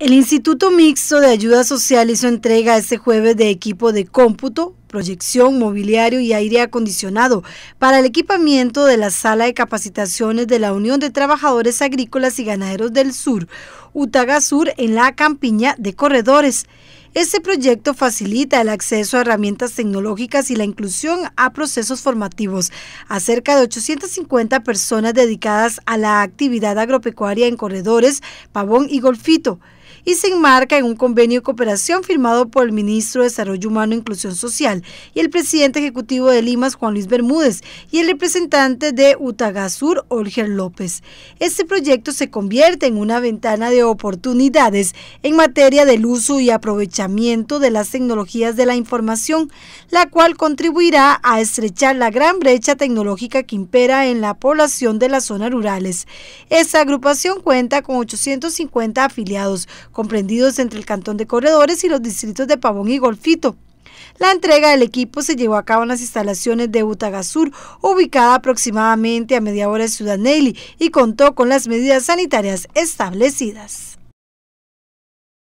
El Instituto Mixto de Ayuda Social hizo entrega este jueves de equipo de cómputo, proyección, mobiliario y aire acondicionado para el equipamiento de la sala de capacitaciones de la Unión de Trabajadores Agrícolas y Ganaderos del Sur, Utaga Sur, en la campiña de Corredores. Este proyecto facilita el acceso a herramientas tecnológicas y la inclusión a procesos formativos a cerca de 850 personas dedicadas a la actividad agropecuaria en corredores, pavón y golfito y se enmarca en un convenio de cooperación firmado por el ministro de Desarrollo Humano e Inclusión Social y el presidente ejecutivo de Limas, Juan Luis Bermúdez, y el representante de Utagasur, Olger López. Este proyecto se convierte en una ventana de oportunidades en materia del uso y aprovechamiento de las tecnologías de la información, la cual contribuirá a estrechar la gran brecha tecnológica que impera en la población de las zonas rurales. Esta agrupación cuenta con 850 afiliados, comprendidos entre el Cantón de Corredores y los distritos de Pavón y Golfito. La entrega del equipo se llevó a cabo en las instalaciones de Utagazur, ubicada aproximadamente a media hora de Ciudad Neyli, y contó con las medidas sanitarias establecidas.